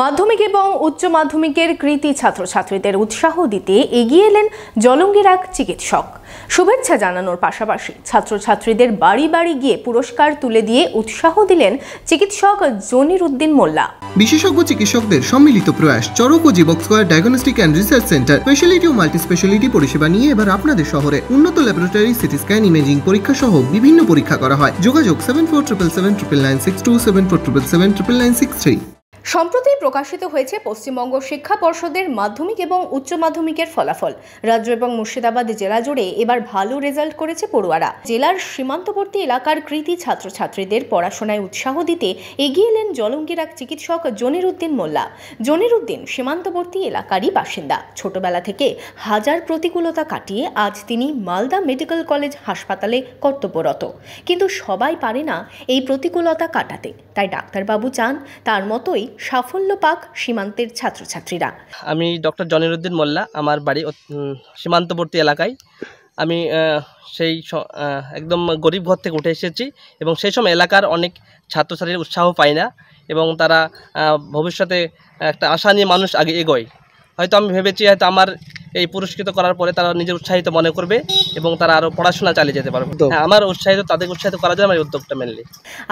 মাধ্যমিক এবং উচ্চ মাধ্যমিকের কৃতি ছাত্রছাত্রীদের উৎসাহ দিতে এগিয়ে এলেন জলঙ্গির এক চিকিৎসক শুভেচ্ছা জানানোর পাশাপাশি ছাত্রছাত্রীদের বাড়ি বাড়ি গিয়ে পুরস্কার তুলে দিয়ে উৎসাহ দিলেন চিকিৎসক জনির উদ্দিন মোল্লা বিশেষজ্ঞ চিকিৎসকদের সম্মিলিত প্রয়াস চরক ও Jibak square diagnostic and research centre speciality ও মাল্টি স্পেশালিটি পরিষেবা নিয়ে এবার আপনাদের শহরে উন্নত ল্যাবরেটরি সিটি স্ক্যান ইমেজিং পরীক্ষা সহ বিভিন্ন পরীক্ষা করা হয় যোগাযোগ seven four triple seven triple nine six two seven four triple seven triple nine six three সম্প্রতি প্রকাশিত হয়েছে পশ্চিমবঙ্গ শিক্ষা পর্ষদের মাধ্যমিক এবং উচ্চ মাধ্যমিকের ফলাফল রাজ্য এবং মুর্শিদাবাদ জেলা জুড়ে এবার ভালো রেজাল্ট করেছে পড়ুয়ারা জেলার সীমান্তবর্তী এলাকার কৃতি ছাত্রছাত্রীদের পড়াশোনায় উৎসাহ দিতে এগিয়ে এলেন জলঙ্গির এক চিকিৎসক জনির উদ্দিন মোল্লা জনির উদ্দিন সীমান্তবর্তী এলাকারই বাসিন্দা ছোটবেলা থেকে হাজার প্রতিকূলতা কাটিয়ে আজ তিনি মালদা মেডিকেল কলেজ হাসপাতালে কর্তব্যরত কিন্তু সবাই পারে না এই প্রতিকূলতা কাটাতে তাই ডাক্তারবাবু চান তার মতোই সাফল্য পাক সীমান্তের ছাত্রছাত্রীরা আমি ডক্টর জনিরুদ্দিন মোল্লা আমার বাড়ি সীমান্তবর্তী এলাকায় আমি সেই একদম গরিব ঘর থেকে উঠে এসেছি এবং সেই সময় এলাকার অনেক ছাত্রছাত্রীর উৎসাহ পায় না এবং তারা ভবিষ্যতে একটা আশা নিয়ে মানুষ আগে এগোয় হয়তো আমি ভেবেছি হয়তো আমার এই পুরস্কৃত করার পরে তারা নিজের উৎসাহিত মনে করবে এবং তারা আরও পড়াশোনা চালিয়ে যেতে পারবে হ্যাঁ, আমার উৎসাহিত তাদের উৎসাহিত করার জন্য আমার উদ্যোগটা মেনলি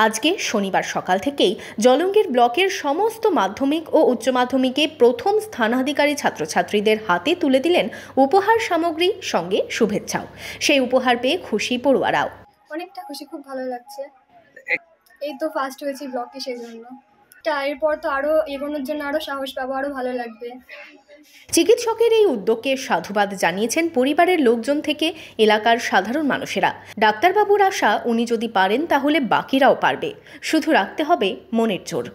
আজকে শনিবার সকাল থেকেই জলঙ্গির ব্লকের সমস্ত মাধ্যমিক ও উচ্চ মাধ্যমিকে প্রথম স্থানাধিকারী ছাত্রছাত্রীদের হাতে তুলে দিলেন উপহার সামগ্রী সঙ্গে শুভেচ্ছাও সেই উপহার পেয়ে খুশি পড়ুয়ারাও অনেকটা খুশি খুব ভালো লাগছে এই তো ফার্স্ট হয়েছি ব্লকে সেই জন্য অনেকটা এরপর তো আরও এগোনোর জন্য আরও সাহস পাবো আরও ভালো লাগবে চিকিৎসকের এই উদ্যোগকে সাধুবাদ জানিয়েছেন পরিবারের লোকজন থেকে এলাকার সাধারণ মানুষেরা ডাক্তারবাবুর আশা উনি যদি পারেন তাহলে বাকিরাও পারবে শুধু রাখতে হবে মনের জোর